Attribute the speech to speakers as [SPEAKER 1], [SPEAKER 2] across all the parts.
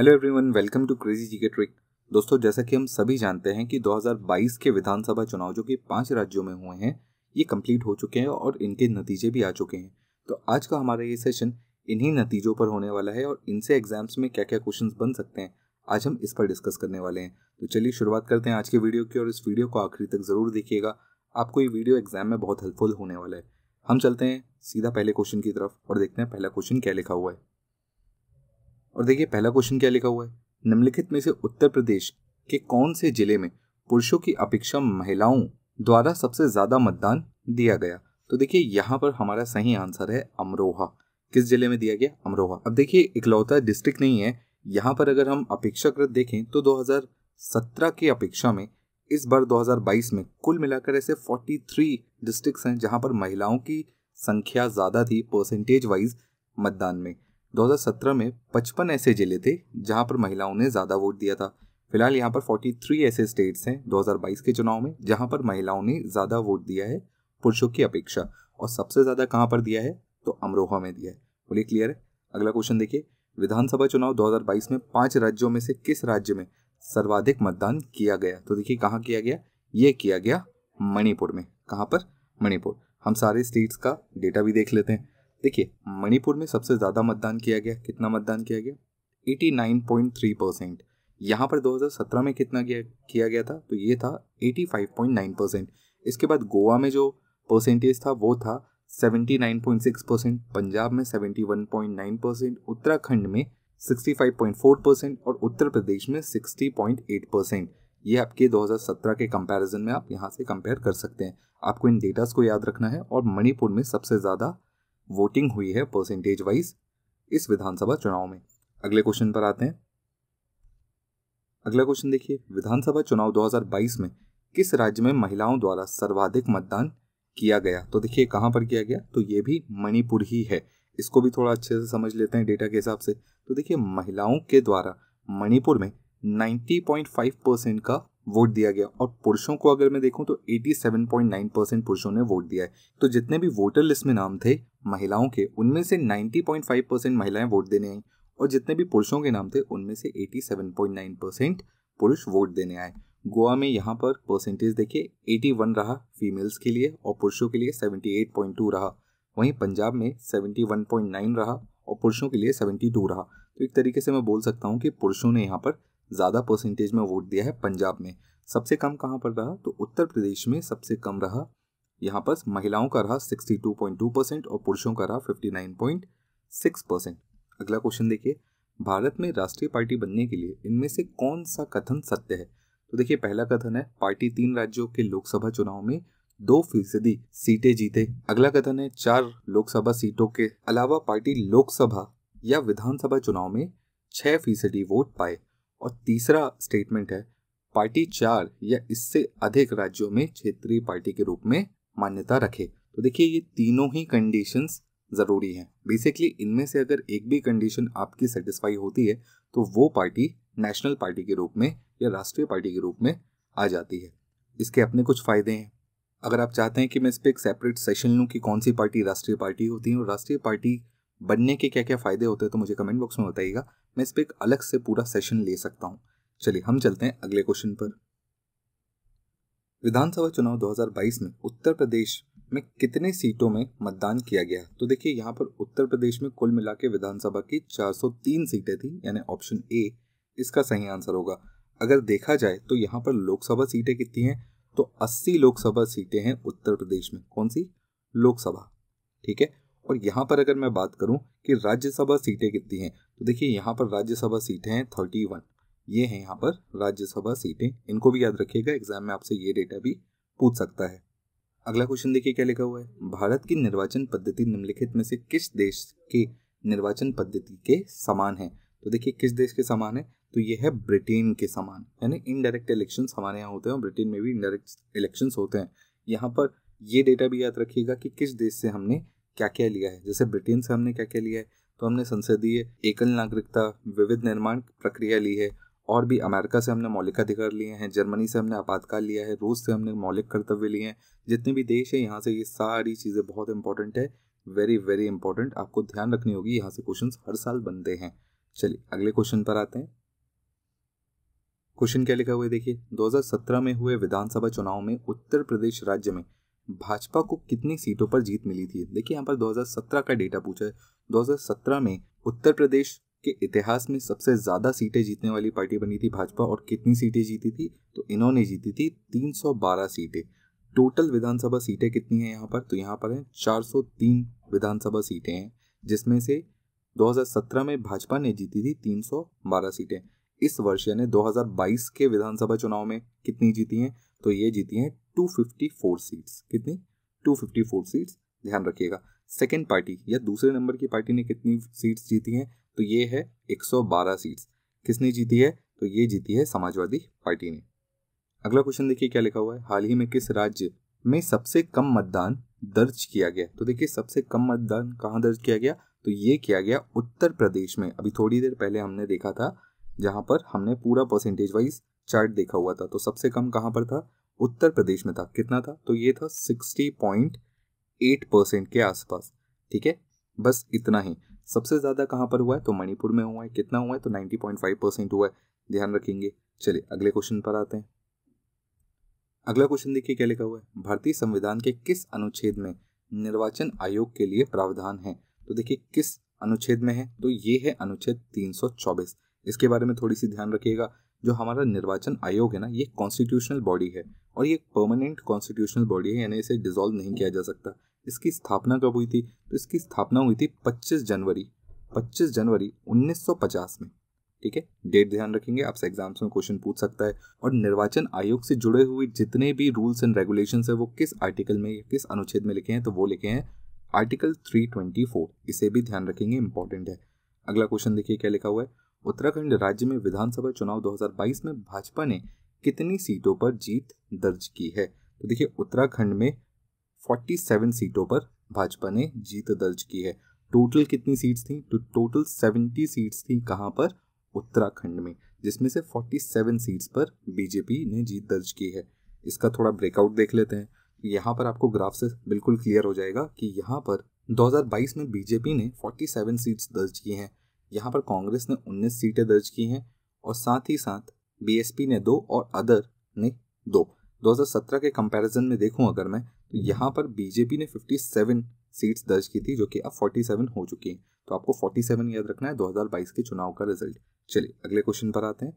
[SPEAKER 1] hello everyone welcome to crazy GK trick दोस्तों जैसा कि हम सभी जानते हैं कि 2022 के विधानसभा चुनाव जो कि पांच राज्यों में हुए हैं ये कंप्लीट हो चुके हैं और इनके नतीजे भी आ चुके हैं तो आज का हमारा ये सेशन इन्हीं नतीजों पर होने वाला है और इनसे एग्जाम्स में क्या क्या क्वेश्चन बन सकते हैं आज हम इस पर डिस्कस करने वाले हैं तो चलिए शुरुआत करते हैं आज के वीडियो की और इस वीडियो को आखिरी तक ज़रूर देखिएगा आपको ये वीडियो एग्जाम में बहुत हेल्पफुल होने वाला है हम चलते हैं सीधा पहले क्वेश्चन की तरफ और देखते हैं पहला क्वेश्चन क्या लिखा हुआ है और देखिए पहला क्वेश्चन क्या लिखा हुआ है निम्नलिखित में से उत्तर प्रदेश के कौन से जिले में पुरुषों की अपेक्षा महिलाओं द्वारा सबसे ज़्यादा मतदान दिया गया तो देखिए यहाँ पर हमारा सही आंसर है अमरोहा किस जिले में दिया गया अमरोहा अब देखिए इकलौता डिस्ट्रिक्ट नहीं है यहाँ पर अगर हम अपेक्षाकृत देखें तो 2017 की अपेक्षा में इस बार 2022 में कुल मिलाकर ऐसे 43 डिस्ट्रिक्ट्स हैं जहाँ पर महिलाओं की संख्या ज़्यादा थी परसेंटेज वाइज मतदान में 2017 में पचपन ऐसे जिले थे जहां पर महिलाओं ने ज़्यादा वोट दिया था फिलहाल यहां पर 43 ऐसे स्टेट्स हैं 2022 के चुनाव में जहां पर महिलाओं ने ज़्यादा वोट दिया है पुरुषों की अपेक्षा और सबसे ज़्यादा कहाँ पर दिया है तो अमरोहा में दिया है बोलिए क्लियर है अगला क्वेश्चन देखिए विधानसभा चुनाव 2022 में पांच राज्यों में से किस राज्य में सर्वाधिक मतदान किया गया तो देखिए कहाँ किया गया ये किया गया मणिपुर में कहाँ पर मणिपुर हम सारे स्टेट्स का डेटा भी देख लेते हैं देखिए मणिपुर में सबसे ज़्यादा मतदान किया गया कितना मतदान किया गया 89.3 परसेंट यहाँ पर 2017 में कितना किया किया गया था तो ये था 85.9 परसेंट इसके बाद गोवा में जो परसेंटेज था वो था 79.6 परसेंट पंजाब में 71.9 परसेंट उत्तराखंड में 65.4 परसेंट और उत्तर प्रदेश में 60.8 परसेंट ये आपके 2017 के कंपैरिजन में आप यहाँ से कंपेयर कर सकते हैं आपको इन डेटास को याद रखना है और मणिपुर में सबसे ज़्यादा वोटिंग हुई है परसेंटेज वाइज इस विधानसभा चुनाव में अगले क्वेश्चन पर आते हैं अगला क्वेश्चन देखिए विधानसभा चुनाव 2022 में किस राज्य में महिलाओं द्वारा सर्वाधिक मतदान किया गया तो देखिए कहां पर किया गया तो ये भी मणिपुर ही है इसको भी थोड़ा अच्छे से समझ लेते हैं डेटा के हिसाब से तो देखिए महिलाओं के द्वारा मणिपुर में 90.5 परसेंट का वोट दिया गया और पुरुषों को अगर मैं देखूं तो 87.9 परसेंट पुरुषों ने वोट दिया है तो जितने भी वोटर लिस्ट में नाम थे महिलाओं के उनमें से 90.5 परसेंट महिलाएं वोट देने आई और जितने भी पुरुषों के नाम थे उनमें से 87.9 परसेंट पुरुष वोट देने आए गोवा में यहाँ पर परसेंटेज देखिए 81 रहा फीमेल्स के लिए और पुरुषों के लिए 78.2 रहा वहीं पंजाब में 71.9 रहा और पुरुषों के लिए 72 रहा तो एक तरीके से मैं बोल सकता हूँ कि पुरुषों ने यहाँ पर ज़्यादा परसेंटेज में वोट दिया है पंजाब में सबसे कम कहाँ पर रहा तो उत्तर प्रदेश में सबसे कम रहा यहाँ पर महिलाओं का रहा 62.2 परसेंट और पुरुषों का रहा 59.6 परसेंट अगला क्वेश्चन देखिए भारत में राष्ट्रीय पार्टी बनने के लिए इनमें से कौन सा कथन सत्य है तो देखिए पहला कथन है पार्टी तीन राज्यों के लोकसभा चुनाव में दो फीसदी सीटें जीते अगला कथन है चार लोकसभा सीटों के अलावा पार्टी लोकसभा या विधानसभा चुनाव में छह फीसदी वोट पाए और तीसरा स्टेटमेंट है पार्टी चार या इससे अधिक राज्यों में क्षेत्रीय पार्टी के रूप में मान्यता रखे तो देखिए ये तीनों ही कंडीशंस ज़रूरी हैं बेसिकली इनमें से अगर एक भी कंडीशन आपकी सेटिस्फाई होती है तो वो पार्टी नेशनल पार्टी के रूप में या राष्ट्रीय पार्टी के रूप में आ जाती है इसके अपने कुछ फ़ायदे हैं अगर आप चाहते हैं कि मैं इस पर एक सेपरेट सेशन लूँ कि कौन सी पार्टी राष्ट्रीय पार्टी होती है और राष्ट्रीय पार्टी बनने के क्या क्या फ़ायदे होते हैं तो मुझे कमेंट बॉक्स में बताइएगा मैं इस पर एक अलग से पूरा सेशन ले सकता हूँ चलिए हम चलते हैं अगले क्वेश्चन पर विधानसभा चुनाव 2022 में उत्तर प्रदेश में कितने सीटों में मतदान किया गया तो देखिए यहाँ पर उत्तर प्रदेश में कुल मिला के विधानसभा की 403 सीटें थी यानी ऑप्शन ए इसका सही आंसर होगा अगर देखा जाए तो यहाँ पर लोकसभा सीटें कितनी हैं तो 80 लोकसभा सीटें हैं उत्तर प्रदेश में कौन सी लोकसभा ठीक है और यहाँ पर अगर मैं बात करूँ कि राज्यसभा सीटें कितनी हैं तो देखिए यहाँ पर राज्यसभा सीटें हैं थर्टी वन ये हैं यहाँ पर राज्यसभा सीटें इनको भी याद रखिएगा एग्जाम में आपसे ये डेटा भी पूछ सकता है अगला क्वेश्चन देखिए क्या लिखा हुआ है भारत की निर्वाचन पद्धति निम्नलिखित में से किस देश के निर्वाचन पद्धति के समान है तो देखिए किस देश के समान है तो ये है ब्रिटेन के समान यानी इनडायरेक्ट इलेक्शन हमारे यहाँ होते हैं ब्रिटेन में भी इनडायरेक्ट इलेक्शन होते हैं यहाँ पर ये डेटा भी याद रखिएगा कि किस देश से हमने क्या क्या लिया है जैसे ब्रिटेन से हमने क्या क्या लिया है तो हमने संसदीय एकल नागरिकता विविध निर्माण प्रक्रिया ली है और भी अमेरिका से हमने मौलिक अधिकार लिए हैं जर्मनी से हमने आपातकाल लिया है रूस से हमने मौलिक कर्तव्य लिए हैं जितने भी देश हैं यहाँ से ये सारी चीज़ें बहुत इंपॉर्टेंट है वेरी वेरी इंपॉर्टेंट आपको ध्यान रखनी होगी यहाँ से क्वेश्चन हर साल बनते हैं चलिए अगले क्वेश्चन पर आते हैं क्वेश्चन क्या लिखा हुआ है देखिए 2017 में हुए विधानसभा चुनाव में उत्तर प्रदेश राज्य में भाजपा को कितनी सीटों पर जीत मिली थी देखिए यहाँ पर 2017 का डेटा पूछा है 2017 में उत्तर प्रदेश के इतिहास में सबसे ज़्यादा सीटें जीतने वाली पार्टी बनी थी भाजपा और कितनी सीटें जीती थी तो इन्होंने जीती थी 312 सीटें टोटल विधानसभा सीटें कितनी हैं यहाँ पर तो यहाँ पर हैं 403 विधानसभा सीटें हैं जिसमें से 2017 में भाजपा ने जीती थी 312 सीटें इस वर्ष यानी 2022 के विधानसभा चुनाव में कितनी जीती हैं तो ये जीती हैं 254 सीट्स कितनी 254 सीट्स ध्यान रखिएगा सेकेंड पार्टी या दूसरे नंबर की पार्टी ने कितनी सीट्स जीती हैं तो ये है 112 सीट्स किसने जीती है तो ये जीती है समाजवादी पार्टी ने अगला क्वेश्चन देखिए क्या लिखा हुआ है हाल ही में किस राज्य में सबसे कम मतदान दर्ज किया गया तो देखिए सबसे कम मतदान कहाँ दर्ज किया गया तो ये किया गया उत्तर प्रदेश में अभी थोड़ी देर पहले हमने देखा था जहाँ पर हमने पूरा परसेंटेज वाइज चार्ट देखा हुआ था तो सबसे कम कहाँ पर था उत्तर प्रदेश में था कितना था तो ये था सिक्सटी पॉइंट एट परसेंट के आसपास ठीक है बस इतना ही सबसे ज़्यादा कहाँ पर हुआ है तो मणिपुर में हुआ है कितना हुआ है तो नाइन्टी पॉइंट फाइव परसेंट हुआ है ध्यान रखेंगे चलिए अगले क्वेश्चन पर आते हैं अगला क्वेश्चन देखिए क्या लिखा हुआ है भारतीय संविधान के किस अनुच्छेद में निर्वाचन आयोग के लिए प्रावधान है तो देखिए किस अनुच्छेद में है तो ये है अनुच्छेद 324 इसके बारे में थोड़ी सी ध्यान रखिएगा जो हमारा निर्वाचन आयोग है ना ये कॉन्स्टिट्यूशनल बॉडी है और ये एक परमानेंट कॉन्स्टिट्यूशनल बॉडी है यानी इसे डिजोल्व नहीं किया जा सकता इसकी स्थापना कब हुई थी तो इसकी स्थापना हुई थी 25 जनवरी 25 जनवरी 1950 में ठीक है डेट ध्यान रखेंगे आपसे एग्जाम्स में क्वेश्चन पूछ सकता है और निर्वाचन आयोग से जुड़े हुए जितने भी रूल्स एंड रेगुलेशन है वो किस आर्टिकल में या किस अनुच्छेद में लिखे हैं तो वो लिखे हैं आर्टिकल 324 इसे भी ध्यान रखेंगे इंपॉर्टेंट है अगला क्वेश्चन देखिए क्या लिखा हुआ है उत्तराखंड राज्य में विधानसभा चुनाव 2022 में भाजपा ने कितनी सीटों पर जीत दर्ज की है तो देखिए उत्तराखंड में 47 सीटों पर भाजपा ने जीत दर्ज की है टोटल कितनी सीट्स थी तो टोटल 70 सीट्स थी कहाँ पर उत्तराखंड में जिसमें से 47 सीट्स पर बीजेपी ने जीत दर्ज की है इसका थोड़ा ब्रेकआउट देख लेते हैं यहाँ पर आपको ग्राफ से बिल्कुल क्लियर हो जाएगा कि यहाँ पर 2022 में बीजेपी ने 47 सीट्स दर्ज की हैं यहाँ पर कांग्रेस ने 19 सीटें दर्ज की हैं और साथ ही साथ बीएसपी ने दो और अदर ने दो 2017 के कंपैरिजन में देखूं अगर मैं तो यहाँ पर बीजेपी ने 57 सीट्स दर्ज की थी जो कि अब 47 हो चुकी हैं तो आपको 47 याद रखना है 2022 के चुनाव का रिजल्ट चलिए अगले क्वेश्चन पर आते हैं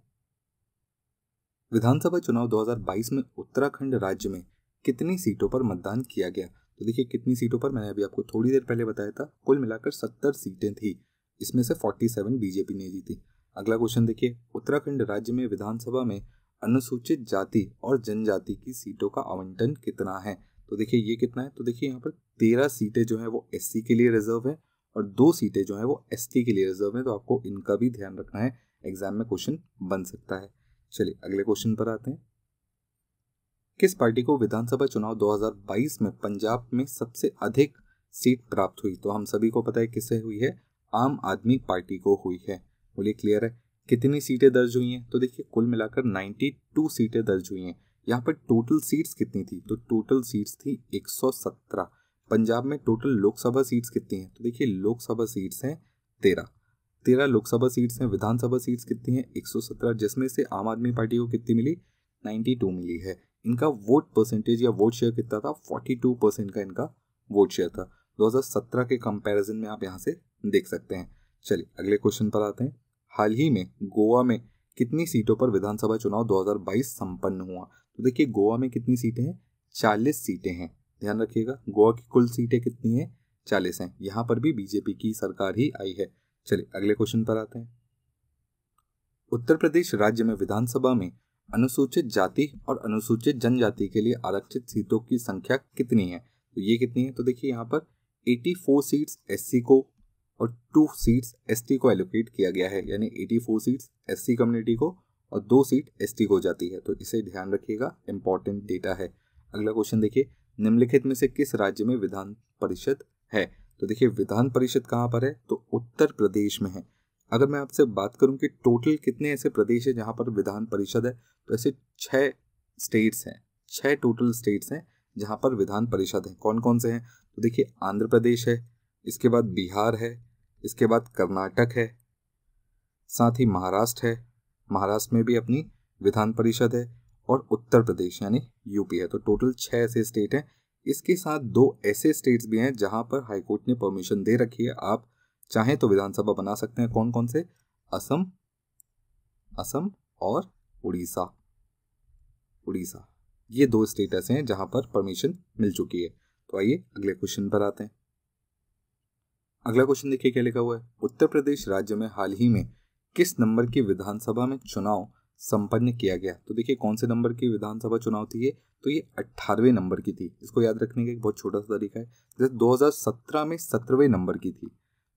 [SPEAKER 1] विधानसभा चुनाव 2022 में उत्तराखंड राज्य में कितनी सीटों पर मतदान किया गया तो देखिए कितनी सीटों पर मैंने अभी आपको थोड़ी देर पहले बताया था कुल मिलाकर सत्तर सीटें थी इसमें से फोर्टी बीजेपी ने जीती अगला क्वेश्चन देखिए उत्तराखंड राज्य में विधानसभा में अनुसूचित जाति और जनजाति की सीटों का आवंटन कितना है तो देखिए ये कितना है तो देखिए यहाँ पर तेरह सीटें जो है वो एस के लिए रिजर्व है और दो सीटें जो है वो एस के लिए रिजर्व है तो आपको इनका भी ध्यान रखना है एग्जाम में क्वेश्चन बन सकता है चलिए अगले क्वेश्चन पर आते हैं किस पार्टी को विधानसभा चुनाव 2022 में पंजाब में सबसे अधिक सीट प्राप्त हुई तो हम सभी को पता है किससे हुई है आम आदमी पार्टी को हुई है बोलिए क्लियर है कितनी सीटें दर्ज हुई हैं तो देखिए कुल मिलाकर 92 सीटें दर्ज हुई हैं यहाँ पर टोटल सीट्स कितनी थी तो टोटल सीट्स थी 117 पंजाब में टोटल लोकसभा सीट्स कितनी हैं तो देखिए लोकसभा सीट्स हैं तेरह तेरह लोकसभा सीट्स हैं विधानसभा सीट्स कितनी हैं एक जिसमें से आम आदमी पार्टी को कितनी मिली नाइन्टी मिली है इनका वोट परसेंटेज या वोट शेयर कितना था फोर्टी परसेंट का इनका वोट शेयर था 2017 के कंपैरिजन में आप यहाँ से देख सकते हैं चलिए अगले क्वेश्चन पर आते हैं हाल ही में गोवा में कितनी सीटों पर विधानसभा चुनाव 2022 संपन्न हुआ तो देखिए गोवा में कितनी सीटें हैं चालीस सीटें हैं ध्यान रखिएगा गोवा की कुल सीटें कितनी हैं चालीस हैं यहाँ पर भी बीजेपी की सरकार ही आई है चलिए अगले क्वेश्चन पर आते हैं उत्तर प्रदेश राज्य में विधानसभा में अनुसूचित जाति और अनुसूचित जनजाति के लिए आरक्षित सीटों की संख्या कितनी है तो ये कितनी है तो देखिए यहाँ पर 84 सीट्स एससी को और टू सीट्स एसटी को एलोकेट किया गया है यानी फोर सीट्स एससी कम्युनिटी को और दो सीट एसटी को जाती है तो इसे ध्यान रखिएगा इंपॉर्टेंट डेटा है अगला क्वेश्चन देखिए निम्नलिखित में से किस राज्य में विधान परिषद है तो देखिए विधान परिषद कहाँ पर है तो उत्तर प्रदेश में है अगर मैं आपसे बात करूँ कि टोटल कितने ऐसे प्रदेश है जहाँ पर विधान परिषद है तो ऐसे छः स्टेट्स हैं छः टोटल स्टेट्स हैं जहाँ पर विधान परिषद है कौन कौन से हैं तो देखिए आंध्र प्रदेश है इसके बाद बिहार है इसके बाद कर्नाटक है साथ ही महाराष्ट्र है महाराष्ट्र में भी अपनी विधान परिषद है और उत्तर प्रदेश यानी यूपी है तो टोटल छः ऐसे स्टेट हैं इसके साथ दो ऐसे स्टेट्स भी हैं जहां पर हाईकोर्ट ने परमिशन दे रखी है आप चाहें तो विधानसभा बना सकते हैं कौन कौन से असम असम और उड़ीसा उड़ीसा ये दो स्टेट ऐसे हैं जहां पर परमिशन मिल चुकी है तो आइए अगले क्वेश्चन पर आते हैं अगला क्वेश्चन देखिए क्या लिखा हुआ है उत्तर प्रदेश राज्य में हाल ही में किस नंबर की विधानसभा में चुनाव संपन्न किया गया तो देखिए कौन से नंबर की विधानसभा चुनाव थी ये तो ये अट्ठारहवें नंबर की थी इसको याद रखने का एक बहुत छोटा सा तरीका है जैसे 2017 में सत्रहवें नंबर की थी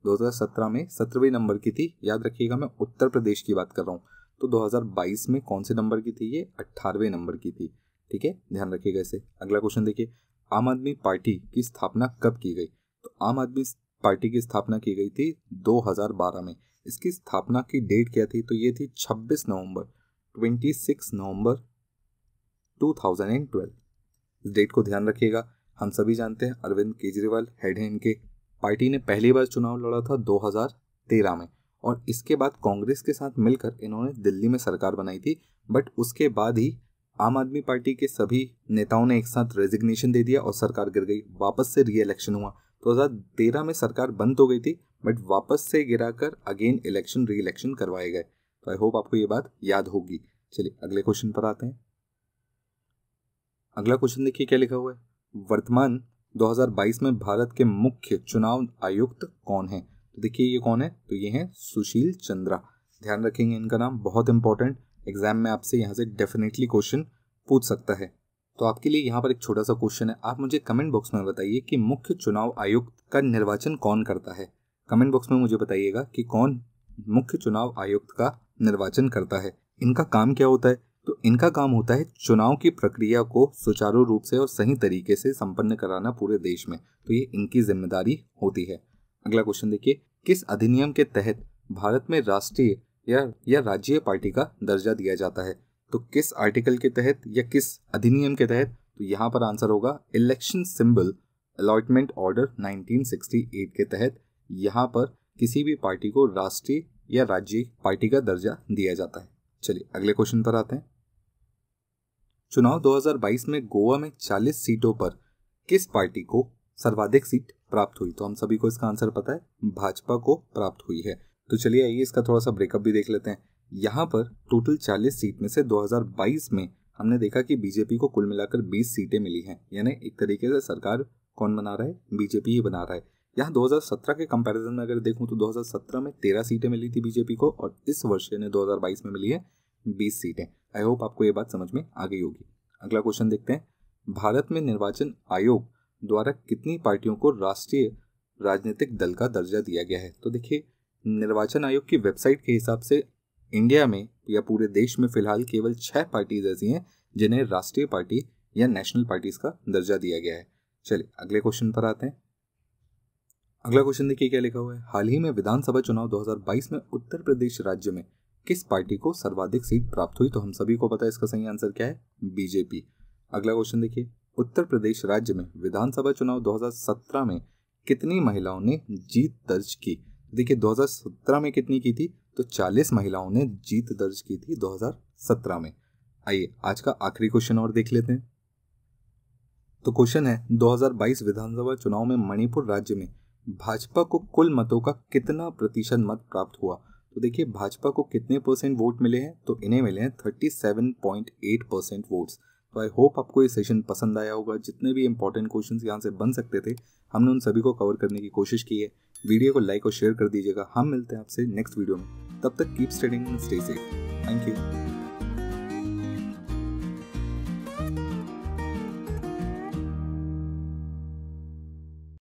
[SPEAKER 1] 2017 में सत्रहवें नंबर की थी याद रखिएगा मैं उत्तर प्रदेश की बात कर रहा हूँ तो 2022 में कौन से नंबर की थी ये अट्ठारहवें नंबर की थी ठीक है ध्यान रखिएगा इसे अगला क्वेश्चन देखिए आम आदमी पार्टी की स्थापना कब की गई तो आम आदमी पार्टी की स्थापना की गई थी 2012 में इसकी स्थापना की डेट क्या थी तो ये थी 26 नवंबर 26 नवंबर 2012 इस डेट को ध्यान रखिएगा हम सभी जानते हैं अरविंद केजरीवाल हेड हैं इनके पार्टी ने पहली बार चुनाव लड़ा था 2013 में और इसके बाद कांग्रेस के साथ मिलकर इन्होंने दिल्ली में सरकार बनाई थी बट उसके बाद ही आम आदमी पार्टी के सभी नेताओं ने एक साथ रेजिग्नेशन दे दिया और सरकार गिर गई वापस से री हुआ 2013 में सरकार बंद हो गई थी बट वापस से गिराकर अगेन इलेक्शन री इलेक्शन करवाए गए तो आई होप आपको ये बात याद होगी चलिए अगले क्वेश्चन पर आते हैं अगला क्वेश्चन देखिए क्या लिखा हुआ है वर्तमान 2022 में भारत के मुख्य चुनाव आयुक्त कौन है तो देखिए ये कौन है तो ये हैं सुशील चंद्रा ध्यान रखेंगे इनका नाम बहुत इंपॉर्टेंट एग्जाम में आपसे यहाँ से डेफिनेटली क्वेश्चन पूछ सकता है तो आपके लिए यहाँ पर एक छोटा सा क्वेश्चन है आप मुझे कमेंट बॉक्स में बताइए कि मुख्य चुनाव आयुक्त का निर्वाचन कौन करता है कमेंट बॉक्स में मुझे बताइएगा कि कौन मुख्य चुनाव आयुक्त का निर्वाचन करता है इनका काम क्या होता है तो इनका काम होता है चुनाव की प्रक्रिया को सुचारू रूप से और सही तरीके से संपन्न कराना पूरे देश में तो ये इनकी जिम्मेदारी होती है अगला क्वेश्चन देखिए किस अधिनियम के तहत भारत में राष्ट्रीय या या राज्य पार्टी का दर्जा दिया जाता है तो किस आर्टिकल के तहत या किस अधिनियम के तहत तो यहाँ पर आंसर होगा इलेक्शन सिंबल अलॉटमेंट ऑर्डर 1968 के तहत यहाँ पर किसी भी पार्टी को राष्ट्रीय या राज्य पार्टी का दर्जा दिया जाता है चलिए अगले क्वेश्चन पर आते हैं चुनाव 2022 में गोवा में 40 सीटों पर किस पार्टी को सर्वाधिक सीट प्राप्त हुई तो हम सभी को इसका आंसर पता है भाजपा को प्राप्त हुई है तो चलिए आइए इसका थोड़ा सा ब्रेकअप भी देख लेते हैं यहाँ पर टोटल 40 सीट में से 2022 में हमने देखा कि बीजेपी को कुल मिलाकर 20 सीटें मिली हैं यानी एक तरीके से सरकार कौन बना रहा है बीजेपी ही बना रहा है यहाँ 2017 के कंपैरिजन में अगर देखूँ तो 2017 में 13 सीटें मिली थी बीजेपी को और इस वर्ष ने 2022 में मिली है 20 सीटें आई होप आपको ये बात समझ में आ गई होगी अगला क्वेश्चन देखते हैं भारत में निर्वाचन आयोग द्वारा कितनी पार्टियों को राष्ट्रीय राजनीतिक दल का दर्जा दिया गया है तो देखिए निर्वाचन आयोग की वेबसाइट के हिसाब से इंडिया में या पूरे देश में फिलहाल केवल छह पार्टीज ऐसी हैं जिन्हें राष्ट्रीय पार्टी या नेशनल पार्टीज का दर्जा दिया गया है चलिए अगले क्वेश्चन पर आते हैं अगला क्वेश्चन देखिए क्या लिखा हुआ है हाल ही में विधानसभा चुनाव 2022 में उत्तर प्रदेश राज्य में किस पार्टी को सर्वाधिक सीट प्राप्त हुई तो हम सभी को पता है इसका सही आंसर क्या है बीजेपी अगला क्वेश्चन देखिए उत्तर प्रदेश राज्य में विधानसभा चुनाव 2017 में कितनी महिलाओं ने जीत दर्ज की देखिए 2017 में कितनी की थी तो 40 महिलाओं ने जीत दर्ज की थी 2017 में आइए आज का आखिरी क्वेश्चन और देख लेते हैं तो क्वेश्चन है 2022 विधानसभा चुनाव में मणिपुर राज्य में भाजपा को कुल मतों का कितना प्रतिशत मत प्राप्त हुआ तो देखिए भाजपा को कितने परसेंट वोट मिले हैं तो इन्हें मिले हैं 37.8 परसेंट वोट्स तो आई होप आपको ये सेशन पसंद आया होगा जितने भी इंपॉर्टेंट क्वेश्चंस यहाँ से बन सकते थे हमने उन सभी को कवर करने की कोशिश की है वीडियो को लाइक और शेयर कर दीजिएगा हम मिलते हैं आपसे नेक्स्ट वीडियो में तब तक keep studying stay safe thank you